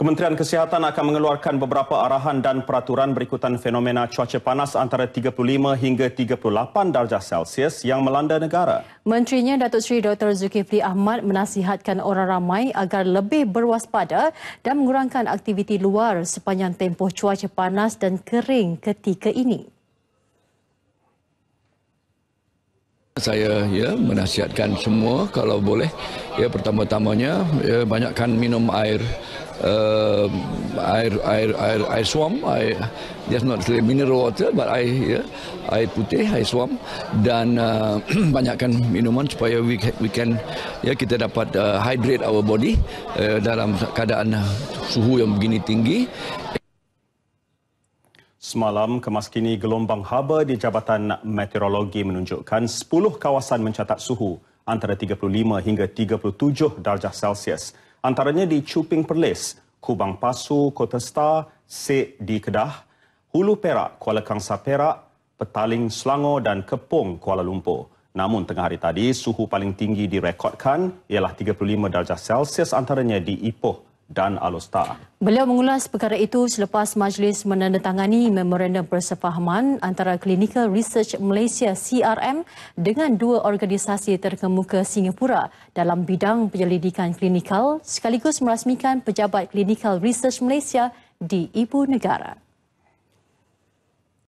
Kementerian Kesihatan akan mengeluarkan beberapa arahan dan peraturan berikutan fenomena cuaca panas antara 35 hingga 38 darjah Celsius yang melanda negara. Menterinya Datuk Seri Dr. Zulkifli Ahmad menasihatkan orang ramai agar lebih berwaspada dan mengurangkan aktiviti luar sepanjang tempoh cuaca panas dan kering ketika ini. saya ya menasihatkan semua kalau boleh ya pertama-tamanya ya, banyakkan minum air uh, air air air air swam air just not mineral water but air ya air putih air swam dan uh, banyakkan minuman supaya we, we can ya kita dapat uh, hydrate our body uh, dalam keadaan suhu yang begini tinggi Semalam kemas kini gelombang haba di Jabatan Meteorologi menunjukkan 10 kawasan mencatat suhu antara 35 hingga 37 darjah Celsius. Antaranya di Cuping Perlis, Kubang Pasu, Kota Star, Sik di Kedah, Hulu Perak, Kuala Kangsar Perak, Petaling Selangor dan Kepung, Kuala Lumpur. Namun tengah hari tadi, suhu paling tinggi direkodkan ialah 35 darjah Celsius antaranya di Ipoh, dan Alostar. Beliau mengulas perkara itu selepas majlis menandatangani memorandum persefahaman antara Clinical Research Malaysia CRM dengan dua organisasi terkemuka Singapura dalam bidang penyelidikan klinikal sekaligus merasmikan Pejabat Clinical Research Malaysia di Ibu Negara.